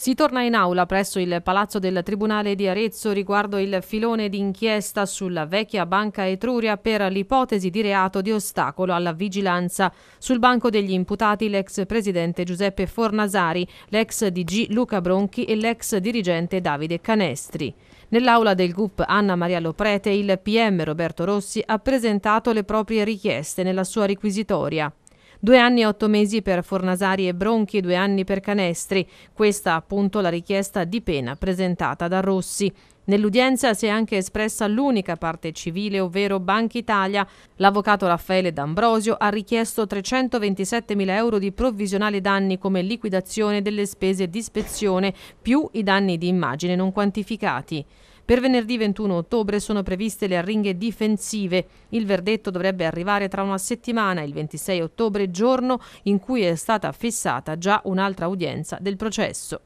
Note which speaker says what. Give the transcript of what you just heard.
Speaker 1: Si torna in aula presso il Palazzo del Tribunale di Arezzo riguardo il filone d'inchiesta sulla vecchia banca Etruria per l'ipotesi di reato di ostacolo alla vigilanza. Sul banco degli imputati l'ex presidente Giuseppe Fornasari, l'ex DG Luca Bronchi e l'ex dirigente Davide Canestri. Nell'aula del GUP Anna Maria Loprete il PM Roberto Rossi ha presentato le proprie richieste nella sua requisitoria. Due anni e otto mesi per Fornasari e Bronchi due anni per Canestri. Questa appunto la richiesta di pena presentata da Rossi. Nell'udienza si è anche espressa l'unica parte civile, ovvero Banca Italia. L'avvocato Raffaele D'Ambrosio ha richiesto 327 mila euro di provvisionali danni come liquidazione delle spese di ispezione più i danni di immagine non quantificati. Per venerdì 21 ottobre sono previste le arringhe difensive. Il verdetto dovrebbe arrivare tra una settimana, il 26 ottobre, giorno in cui è stata fissata già un'altra udienza del processo.